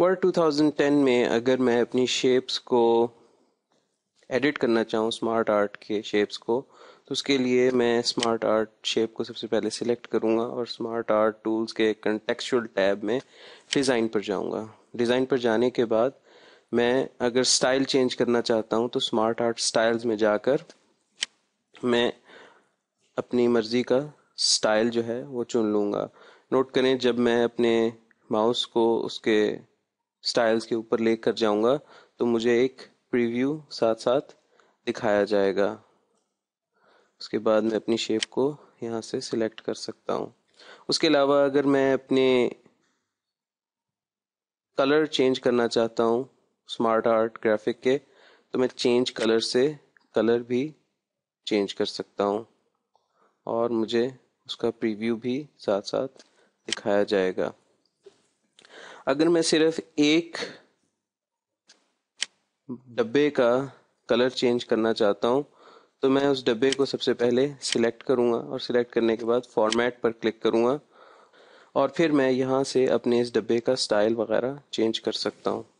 word 2010 में अगर मैं अपनी शेप्स को एडिट करना चाहूँ स्मार्ट आर्ट के शेप्स को तो उसके लिए मैं स्मार्ट आर्ट शेप को सबसे पहले सिलेक्ट करूँगा और स्मार्ट आर्ट टूल्स के कंटेक्चुअल टैब में डिज़ाइन पर जाऊँगा डिज़ाइन पर जाने के बाद मैं अगर स्टाइल चेंज करना चाहता हूँ तो स्मार्ट आर्ट स्टाइल्स में जाकर मैं अपनी मर्ज़ी का स्टाइल जो है वो चुन लूँगा नोट करें जब मैं अपने माउस को उसके स्टाइल्स के ऊपर लेकर जाऊंगा तो मुझे एक प्रीव्यू साथ साथ दिखाया जाएगा उसके बाद मैं अपनी शेप को यहाँ से सिलेक्ट कर सकता हूँ उसके अलावा अगर मैं अपने कलर चेंज करना चाहता हूँ स्मार्ट आर्ट ग्राफिक के तो मैं चेंज कलर से कलर भी चेंज कर सकता हूँ और मुझे उसका प्रीव्यू भी साथ साथ दिखाया जाएगा अगर मैं सिर्फ एक डब्बे का कलर चेंज करना चाहता हूँ तो मैं उस डब्बे को सबसे पहले सिलेक्ट करूँगा और सिलेक्ट करने के बाद फॉर्मेट पर क्लिक करूँगा और फिर मैं यहाँ से अपने इस डब्बे का स्टाइल वगैरह चेंज कर सकता हूँ